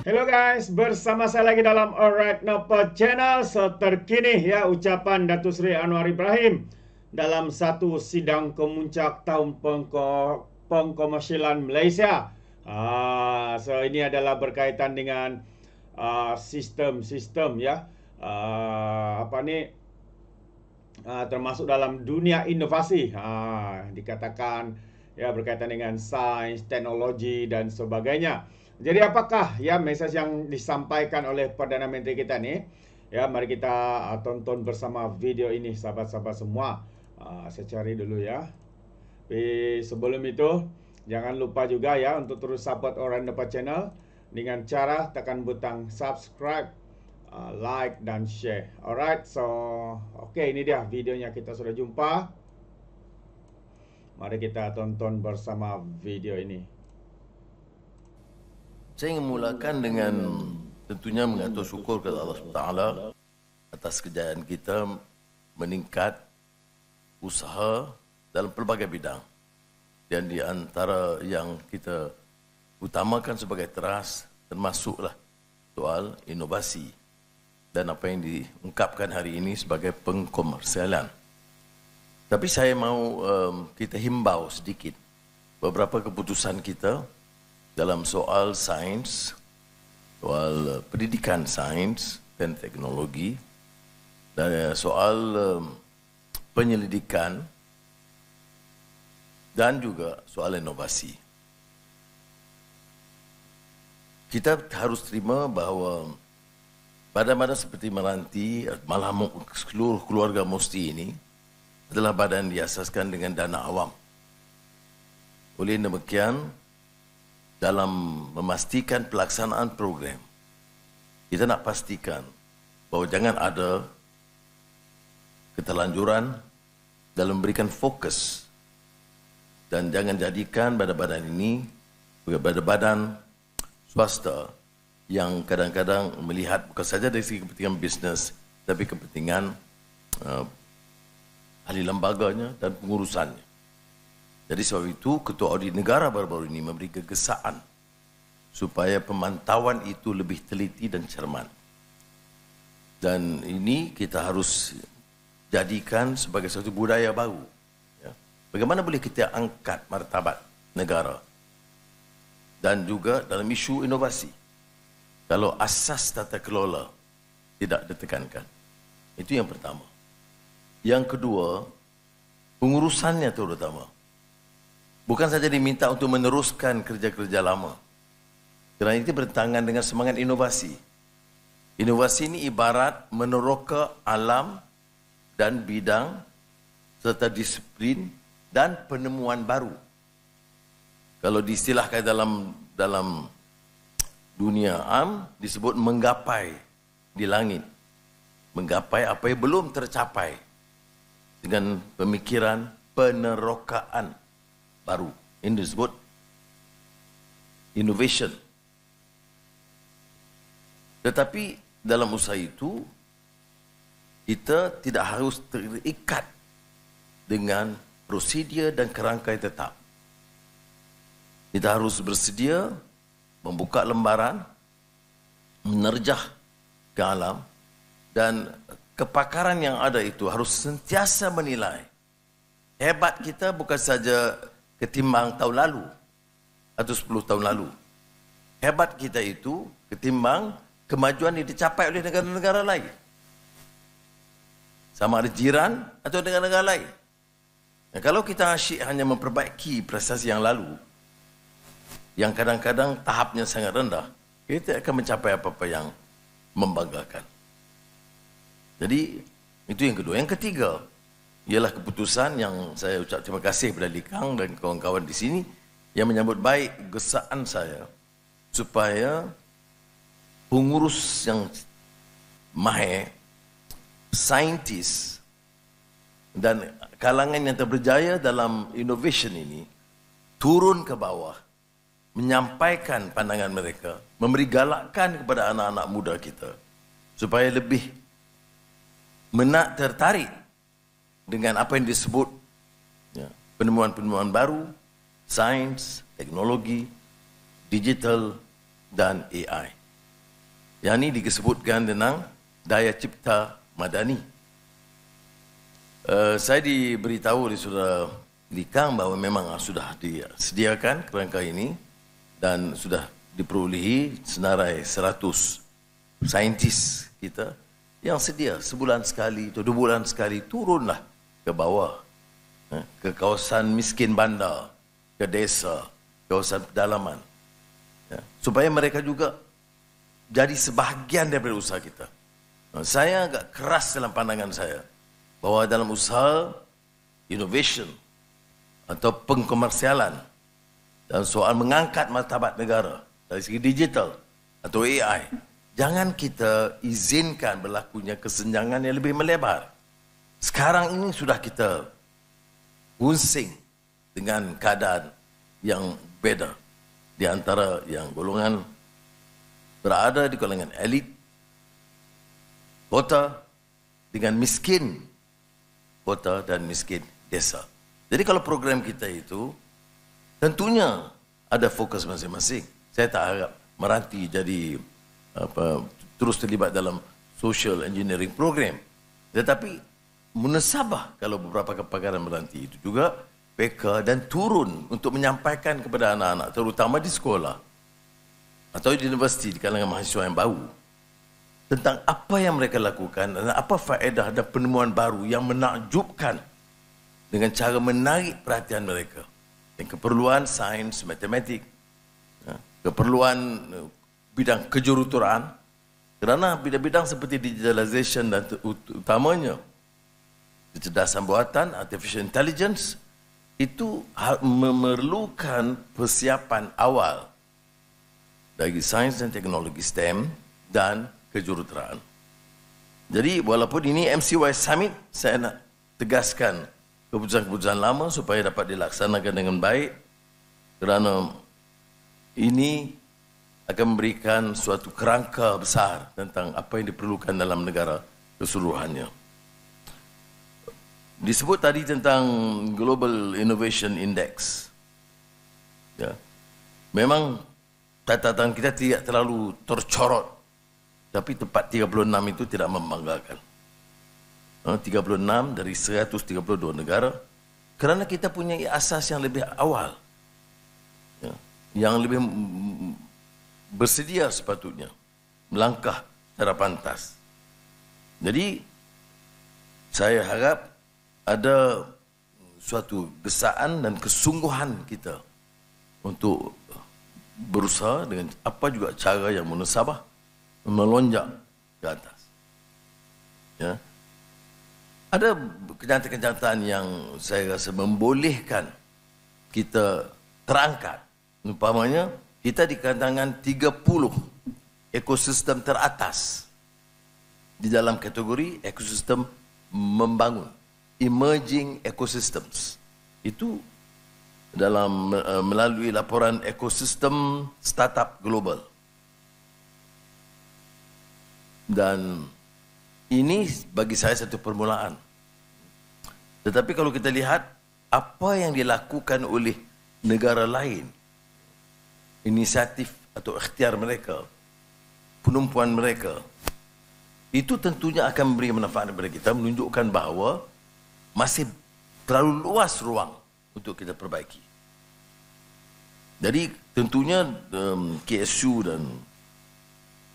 Hello guys, bersama saya lagi dalam Alright Nopo Channel Terkini ya ucapan Datu Sri Anwar Ibrahim Dalam satu sidang kemuncak tahun pengko pengkomersilan Malaysia ah, So ini adalah berkaitan dengan ah, sistem-sistem uh, ya uh, Apa ni uh, Termasuk dalam dunia inovasi ah, Dikatakan ya berkaitan dengan sains, teknologi dan sebagainya jadi apakah ya mesej yang disampaikan oleh Perdana Menteri kita ni? Ya, mari kita uh, tonton bersama video ini sahabat-sahabat semua. Uh, saya cari dulu ya. Tapi sebelum itu, jangan lupa juga ya untuk terus support orang depan channel dengan cara tekan butang subscribe, uh, like dan share. Alright, so okay ini dia videonya kita sudah jumpa. Mari kita tonton bersama video ini. Saya ingin mulakan dengan tentunya mengatur syukur kepada Allah SWT atas kejayaan kita meningkat usaha dalam pelbagai bidang. Dan di antara yang kita utamakan sebagai teras termasuklah soal inovasi dan apa yang diungkapkan hari ini sebagai pengkomersialan. Tapi saya mahu um, ehm, kita himbau sedikit beberapa keputusan kita dalam soal sains, soal uh, pendidikan sains dan teknologi, dan uh, soal um, penyelidikan dan juga soal inovasi. Kita harus terima bahawa badan-badan seperti Melanti, malah seluruh keluarga Musti ini adalah badan diasaskan dengan dana awam. Oleh demikian, dalam memastikan pelaksanaan program kita nak pastikan bahawa jangan ada ketelanjuran dalam memberikan fokus dan jangan jadikan badan-badan ini badan-badan swasta yang kadang-kadang melihat bukan saja dari segi kepentingan bisnes tapi kepentingan uh, ahli lembaganya dan pengurusannya. Jadi sebab itu Ketua Audit Negara baru-baru ini memberi kegesaan supaya pemantauan itu lebih teliti dan cermat. Dan ini kita harus jadikan sebagai satu budaya baru. Ya. Bagaimana boleh kita angkat martabat negara dan juga dalam isu inovasi kalau asas tata kelola tidak ditekankan. Itu yang pertama. Yang kedua, pengurusannya terutama. utama. Bukan saja diminta untuk meneruskan kerja-kerja lama. Kerana ini bertentangan dengan semangat inovasi. Inovasi ini ibarat meneroka alam dan bidang serta disiplin dan penemuan baru. Kalau diistilahkan dalam dalam dunia am disebut menggapai di langit. Menggapai apa yang belum tercapai dengan pemikiran penerokaan baru. Ini disebut innovation. Tetapi dalam usaha itu, kita tidak harus terikat dengan prosedur dan kerangka yang tetap. Kita harus bersedia membuka lembaran, menerjah ke alam dan kepakaran yang ada itu harus sentiasa menilai hebat kita bukan saja ketimbang tahun lalu atau sepuluh tahun lalu. Hebat kita itu ketimbang kemajuan yang dicapai oleh negara-negara lain. Sama ada jiran atau dengan negara lain. Nah, kalau kita asyik hanya memperbaiki prestasi yang lalu, yang kadang-kadang tahapnya sangat rendah, kita akan mencapai apa-apa yang membanggakan. Jadi, itu yang kedua. Yang ketiga, ialah keputusan yang saya ucap terima kasih kepada Likang dan kawan-kawan di sini yang menyambut baik gesaan saya supaya pengurus yang mahir, saintis dan kalangan yang terberjaya dalam innovation ini turun ke bawah menyampaikan pandangan mereka, memberi galakan kepada anak-anak muda kita supaya lebih menak tertarik dengan apa yang disebut ya, penemuan-penemuan baru, sains, teknologi, digital dan AI. Yang ini disebutkan dengan daya cipta madani. Uh, saya diberitahu oleh saudara Likang bahawa memang ah, sudah disediakan kerangka ini dan sudah diperolehi senarai 100 saintis kita yang sedia sebulan sekali atau dua bulan sekali turunlah ke bawah ha, ke kawasan miskin bandar ke desa kawasan pedalaman ha, supaya mereka juga jadi sebahagian daripada usaha kita ha, saya agak keras dalam pandangan saya bahawa dalam usaha innovation atau pengkomersialan dan soal mengangkat martabat negara dari segi digital atau AI jangan kita izinkan berlakunya kesenjangan yang lebih melebar sekarang ini sudah kita gunsing dengan keadaan yang beda di antara yang golongan berada di kalangan elit kota dengan miskin kota dan miskin desa. Jadi kalau program kita itu tentunya ada fokus masing-masing. Saya tak harap meranti jadi apa terus terlibat dalam social engineering program. Tetapi munasabah kalau beberapa kepakaran berhenti itu juga PK dan turun untuk menyampaikan kepada anak-anak terutama di sekolah atau di universiti di kalangan mahasiswa yang baru tentang apa yang mereka lakukan dan apa faedah dan penemuan baru yang menakjubkan dengan cara menarik perhatian mereka dan keperluan sains, matematik ya, keperluan eh, bidang kejuruteraan kerana bidang-bidang seperti digitalisation dan utamanya kecerdasan buatan, artificial intelligence itu ha- memerlukan persiapan awal dari sains dan teknologi STEM dan kejuruteraan. Jadi walaupun ini MCY Summit, saya nak tegaskan keputusan-keputusan lama supaya dapat dilaksanakan dengan baik kerana ini akan memberikan suatu kerangka besar tentang apa yang diperlukan dalam negara keseluruhannya disebut tadi tentang Global Innovation Index. Ya. Memang catatan kita tidak terlalu tercorot. Tapi tempat 36 itu tidak membanggakan. 36 ha, dari 132 negara kerana kita punya asas yang lebih awal ya, yang lebih bersedia sepatutnya melangkah secara pantas jadi saya harap ada suatu gesaan dan kesungguhan kita untuk berusaha dengan apa juga cara yang munasabah melonjak ke atas. Ya. Ada kenyataan-kenyataan yang saya rasa membolehkan kita terangkat. Umpamanya kita di kandangan 30 ekosistem teratas di dalam kategori ekosistem membangun emerging ecosystems. Itu dalam uh, melalui laporan ekosistem startup global. Dan ini bagi saya satu permulaan. Tetapi kalau kita lihat apa yang dilakukan oleh negara lain, inisiatif atau ikhtiar mereka, penumpuan mereka, itu tentunya akan memberi manfaat kepada kita menunjukkan bahawa masih terlalu luas ruang untuk kita perbaiki. Jadi tentunya um, KSU dan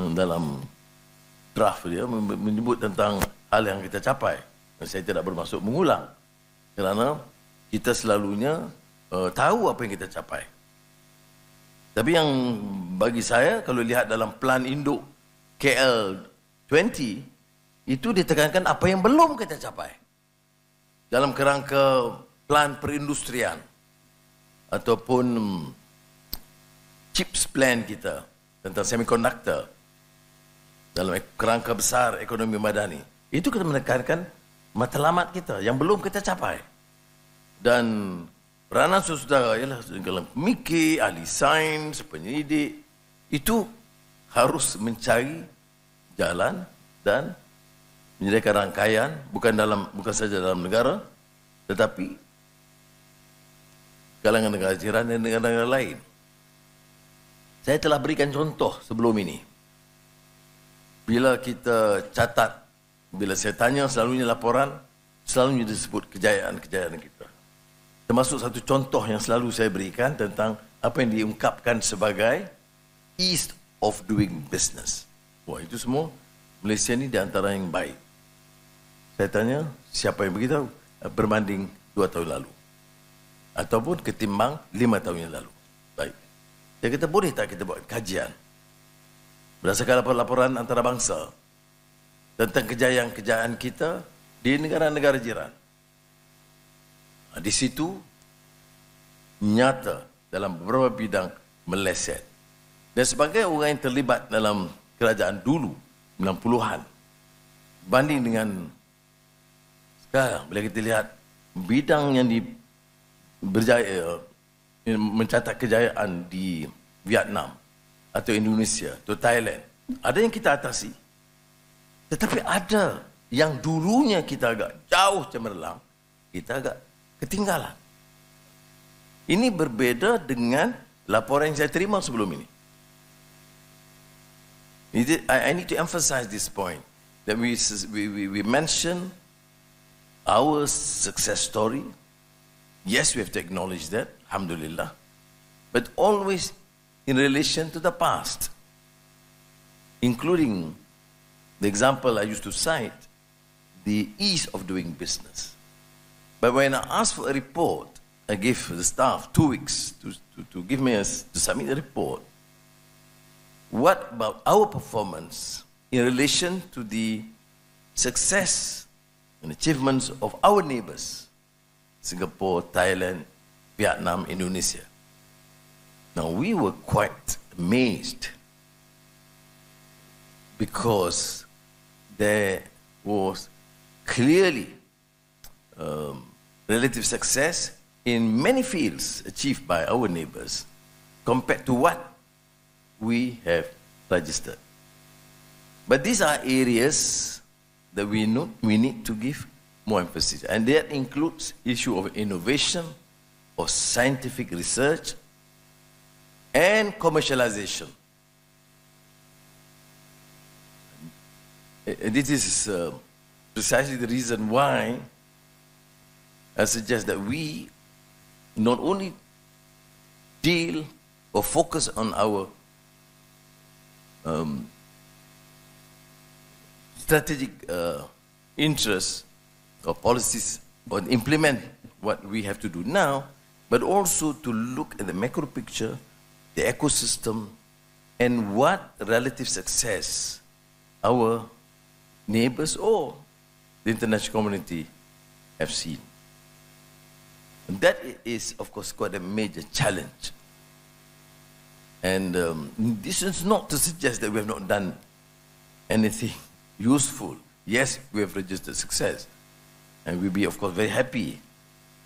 um, dalam draft dia menyebut tentang hal yang kita capai. Dan saya tidak bermaksud mengulang kerana kita selalunya uh, tahu apa yang kita capai. Tapi yang bagi saya kalau lihat dalam plan induk KL 20 itu ditekankan apa yang belum kita capai dalam kerangka plan perindustrian ataupun chips plan kita tentang semikonduktor dalam kerangka besar ekonomi madani itu kita menekankan matlamat kita yang belum kita capai dan peranan saudara ialah dalam pemikir, ahli sains, penyelidik itu harus mencari jalan dan menyediakan rangkaian bukan dalam bukan saja dalam negara tetapi kalangan negara jiran dan negara-negara lain. Saya telah berikan contoh sebelum ini. Bila kita catat, bila saya tanya selalunya laporan, selalu disebut kejayaan-kejayaan kita. Termasuk satu contoh yang selalu saya berikan tentang apa yang diungkapkan sebagai East of Doing Business. Wah itu semua Malaysia ni di antara yang baik saya tanya siapa yang beritahu eh, berbanding dua tahun lalu ataupun ketimbang lima tahun yang lalu baik jadi ya, kita boleh tak kita buat kajian berdasarkan laporan-laporan antarabangsa tentang kejayaan-kejayaan kita di negara-negara jiran ha, di situ nyata dalam beberapa bidang meleset dan sebagai orang yang terlibat dalam kerajaan dulu 60-an banding dengan sekarang bila kita lihat bidang yang di berjaya mencatat kejayaan di Vietnam atau Indonesia atau Thailand ada yang kita atasi tetapi ada yang dulunya kita agak jauh cemerlang kita agak ketinggalan ini berbeza dengan laporan yang saya terima sebelum ini I need to emphasize this point that we we we mention our success story. Yes, we have to acknowledge that, alhamdulillah, but always in relation to the past, including the example I used to cite, the ease of doing business. But when I asked for a report, I gave the staff two weeks to, to, to give me a, to submit a report. What about our performance in relation to the success and achievements of our neighbors, Singapore, Thailand, Vietnam, Indonesia. Now, we were quite amazed because there was clearly um, relative success in many fields achieved by our neighbors compared to what we have registered. But these are areas that we, know, we need to give more emphasis. And that includes issue of innovation, of scientific research, and commercialization. And uh, this is uh, precisely the reason why I suggest that we not only deal or focus on our um, strategic uh, interests or policies or implement what we have to do now, but also to look at the macro picture, the ecosystem, and what relative success our neighbors or the international community have seen. And that is, of course, quite a major challenge. And um, this is not to suggest that we have not done anything useful. Yes, we have registered success. And we'll be, of course, very happy.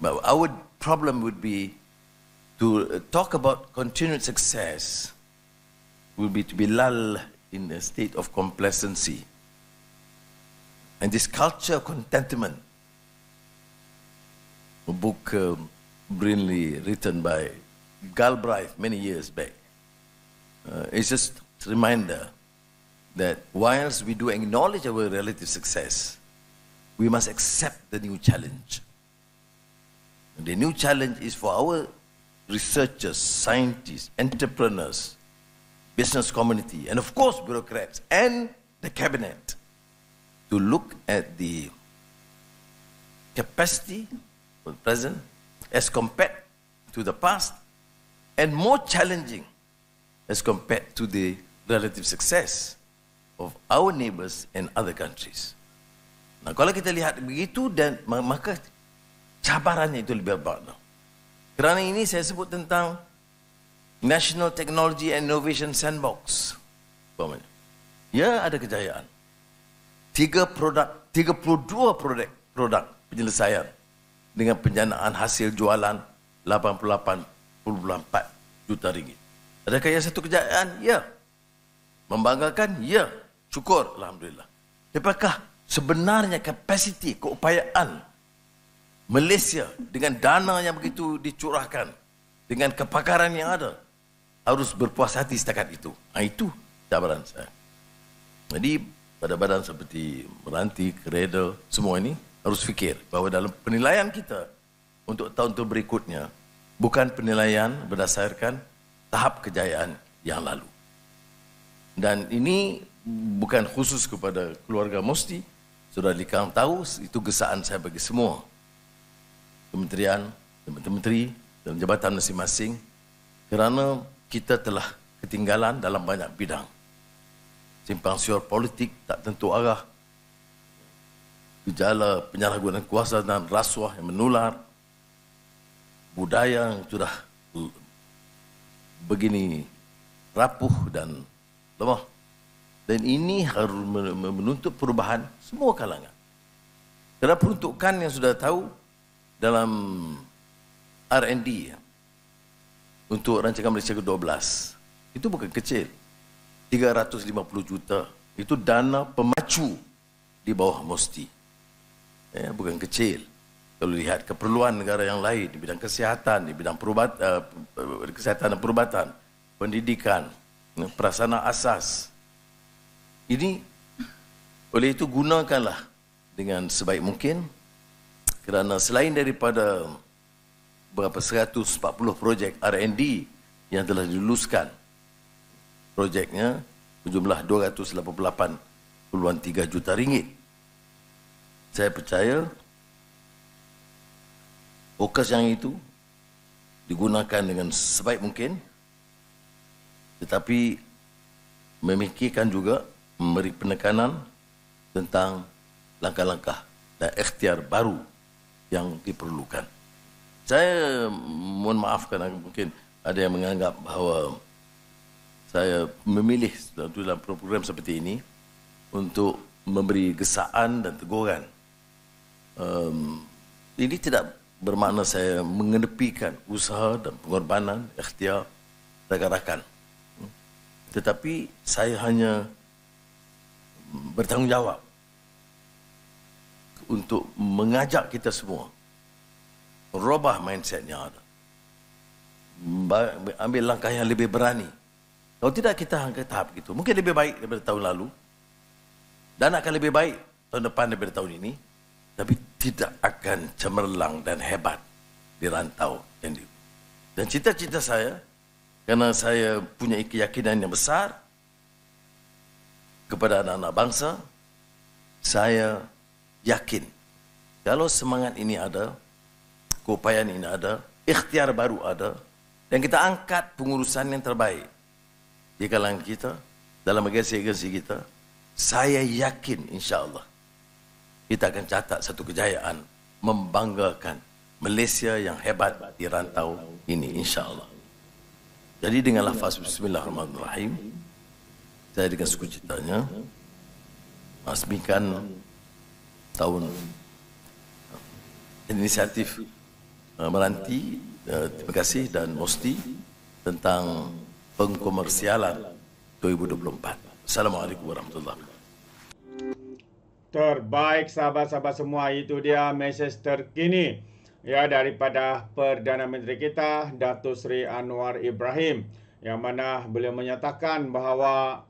But our problem would be to uh, talk about continued success Would be to be lulled in a state of complacency. And this culture of contentment, a book um, brilliantly written by Galbraith many years back, uh, just a reminder that whilst we do acknowledge our relative success, we must accept the new challenge. And the new challenge is for our researchers, scientists, entrepreneurs, business community, and of course bureaucrats and the cabinet to look at the capacity for the present as compared to the past and more challenging as compared to the relative success of our neighbors and other countries. Nah, kalau kita lihat begitu dan maka cabarannya itu lebih banyak. Kerana ini saya sebut tentang National Technology and Innovation Sandbox. Bagaimana? Ya, ada kejayaan. Tiga produk, tiga 32 produk, produk penyelesaian dengan penjanaan hasil jualan 88.4 juta ringgit. Adakah ia satu kejayaan? Ya. Membanggakan? Ya. Syukur, Alhamdulillah. Apakah sebenarnya kapasiti, keupayaan Malaysia dengan dana yang begitu dicurahkan, dengan kepakaran yang ada, harus berpuas hati setakat itu? Nah, ha, itu cabaran saya. Jadi, pada badan seperti meranti, kereta, semua ini, harus fikir bahawa dalam penilaian kita untuk tahun itu berikutnya, bukan penilaian berdasarkan tahap kejayaan yang lalu. Dan ini bukan khusus kepada keluarga Mosti. Sudah dikang tahu, itu gesaan saya bagi semua. Kementerian, menteri-menteri dan jabatan masing-masing. Kerana kita telah ketinggalan dalam banyak bidang. Simpang siur politik tak tentu arah. Gejala penyalahgunaan kuasa dan rasuah yang menular. Budaya yang sudah begini rapuh dan lemah. Dan ini harus menuntut perubahan semua kalangan. Kerana peruntukan yang sudah tahu dalam R&D untuk Rancangan Malaysia ke-12, itu bukan kecil. 350 juta itu dana pemacu di bawah MOSTI. Ya, eh, bukan kecil. Kalau lihat keperluan negara yang lain di bidang kesihatan, di bidang perubatan, eh, kesihatan dan perubatan, pendidikan, eh, prasana asas, ini oleh itu gunakanlah dengan sebaik mungkin kerana selain daripada berapa 140 projek R&D yang telah diluluskan projeknya berjumlah 288.3 juta ringgit. Saya percaya fokus yang itu digunakan dengan sebaik mungkin tetapi memikirkan juga memberi penekanan tentang langkah-langkah dan ikhtiar baru yang diperlukan. Saya mohon maafkan, mungkin ada yang menganggap bahawa saya memilih dalam program seperti ini untuk memberi gesaan dan teguran. Um, ini tidak bermakna saya mengenepikan usaha dan pengorbanan, ikhtiar rakan-rakan. Hmm. Tetapi saya hanya bertanggungjawab untuk mengajak kita semua merubah mindsetnya ada. Ambil langkah yang lebih berani. Kalau tidak kita hanya tahap itu, mungkin lebih baik daripada tahun lalu dan akan lebih baik tahun depan daripada tahun ini, tapi tidak akan cemerlang dan hebat di rantau dan di. Dan cita-cita saya kerana saya punya keyakinan yang besar kepada anak-anak bangsa, saya yakin kalau semangat ini ada, keupayaan ini ada, ikhtiar baru ada, dan kita angkat pengurusan yang terbaik di kalangan kita, dalam agensi-agensi kita, saya yakin insya Allah kita akan catat satu kejayaan membanggakan Malaysia yang hebat di rantau ini insya Allah. Jadi dengan lafaz Bismillahirrahmanirrahim, saya dengan sukacitanya masmikan tahun inisiatif uh, meranti uh, terima kasih dan mosti tentang pengkomersialan 2024. Assalamualaikum warahmatullahi wabarakatuh. Terbaik sahabat-sahabat semua itu dia mesej terkini ya daripada Perdana Menteri kita Datuk Sri Anwar Ibrahim yang mana beliau menyatakan bahawa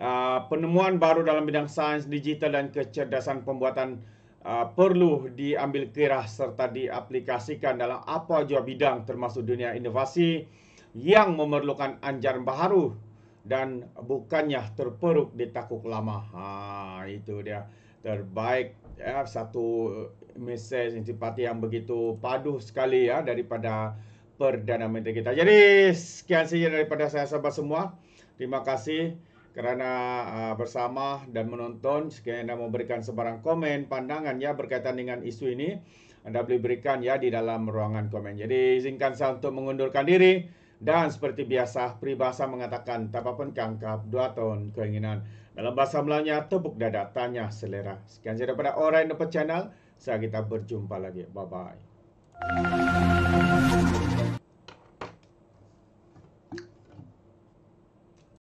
Ah, penemuan baru dalam bidang sains digital dan kecerdasan pembuatan ah, perlu diambil kira serta diaplikasikan dalam apa jua bidang termasuk dunia inovasi yang memerlukan anjaran baru dan bukannya terperuk di takuk lama. Ha, itu dia terbaik ya, satu mesej intipati yang begitu padu sekali ya daripada Perdana Menteri kita. Jadi sekian saja daripada saya sahabat semua. Terima kasih kerana uh, bersama dan menonton. Sekiranya anda memberikan sebarang komen, pandangan ya berkaitan dengan isu ini, anda boleh berikan ya di dalam ruangan komen. Jadi izinkan saya untuk mengundurkan diri dan seperti biasa peribahasa mengatakan tanpa pun kangkap dua tahun keinginan. Dalam bahasa Melayunya tepuk dada tanya selera. Sekian saja daripada orang yang dapat channel. Saya kita berjumpa lagi. Bye bye.